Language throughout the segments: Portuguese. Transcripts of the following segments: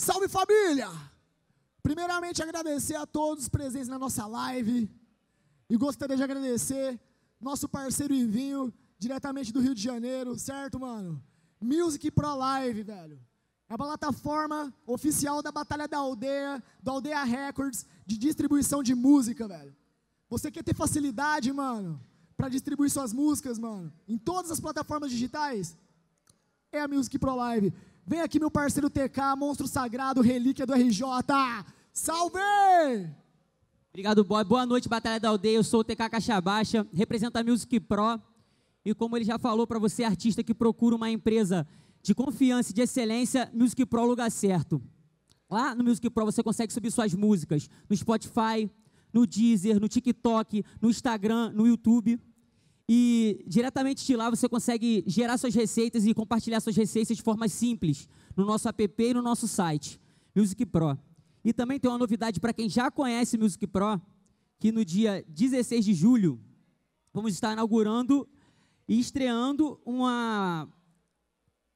Salve família! Primeiramente agradecer a todos os presentes na nossa live e gostaria de agradecer nosso parceiro Ivinho, diretamente do Rio de Janeiro, certo, mano? Music Pro Live, velho. É a plataforma oficial da Batalha da Aldeia, do Aldeia Records, de distribuição de música, velho. Você quer ter facilidade, mano, para distribuir suas músicas, mano, em todas as plataformas digitais? É a Music Pro Live. Vem aqui, meu parceiro TK, monstro sagrado, relíquia do RJ. Salve! Obrigado, boy. Boa noite, Batalha da Aldeia. Eu sou o TK Caixa Baixa, represento a Music Pro. E como ele já falou para você, artista que procura uma empresa de confiança e de excelência, Music Pro é o lugar certo. Lá no Music Pro você consegue subir suas músicas no Spotify, no Deezer, no TikTok, no Instagram, no YouTube. E diretamente de lá você consegue gerar suas receitas e compartilhar suas receitas de forma simples no nosso app e no nosso site, Music Pro. E também tem uma novidade para quem já conhece Music Pro, que no dia 16 de julho vamos estar inaugurando e estreando uma,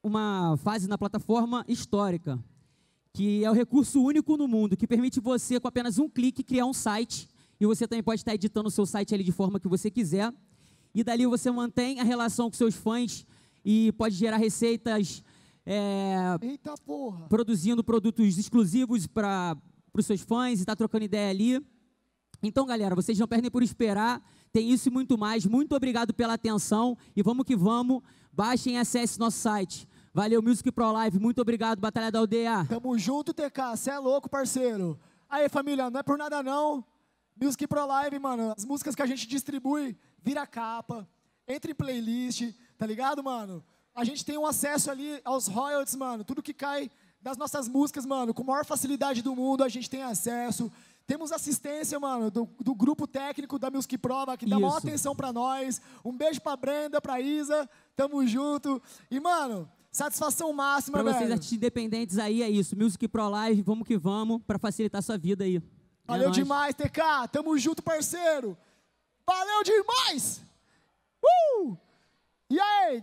uma fase na plataforma histórica, que é o recurso único no mundo, que permite você, com apenas um clique, criar um site. E você também pode estar editando o seu site ali de forma que você quiser e dali você mantém a relação com seus fãs e pode gerar receitas é, Eita porra. produzindo produtos exclusivos para os seus fãs e está trocando ideia ali. Então, galera, vocês não perdem por esperar. Tem isso e muito mais. Muito obrigado pela atenção e vamos que vamos. Baixem e acessem nosso site. Valeu, Music Pro Live. Muito obrigado, Batalha da Aldeia. Tamo junto, TK. Você é louco, parceiro. Aí, família, não é por nada não. Music Pro Live, mano, as músicas que a gente distribui, vira capa, entra em playlist, tá ligado, mano? A gente tem um acesso ali aos royalties, mano, tudo que cai das nossas músicas, mano, com a maior facilidade do mundo, a gente tem acesso. Temos assistência, mano, do, do grupo técnico da Music Prova, que dá Isso. maior atenção pra nós. Um beijo pra Brenda, pra Isa, tamo junto. E, mano, Satisfação máxima, pra velho. Pra vocês artistas independentes aí, é isso. Music Pro Live, vamos que vamos, para facilitar a sua vida aí. Valeu é demais, TK. Tamo junto, parceiro. Valeu demais! Uh! E aí?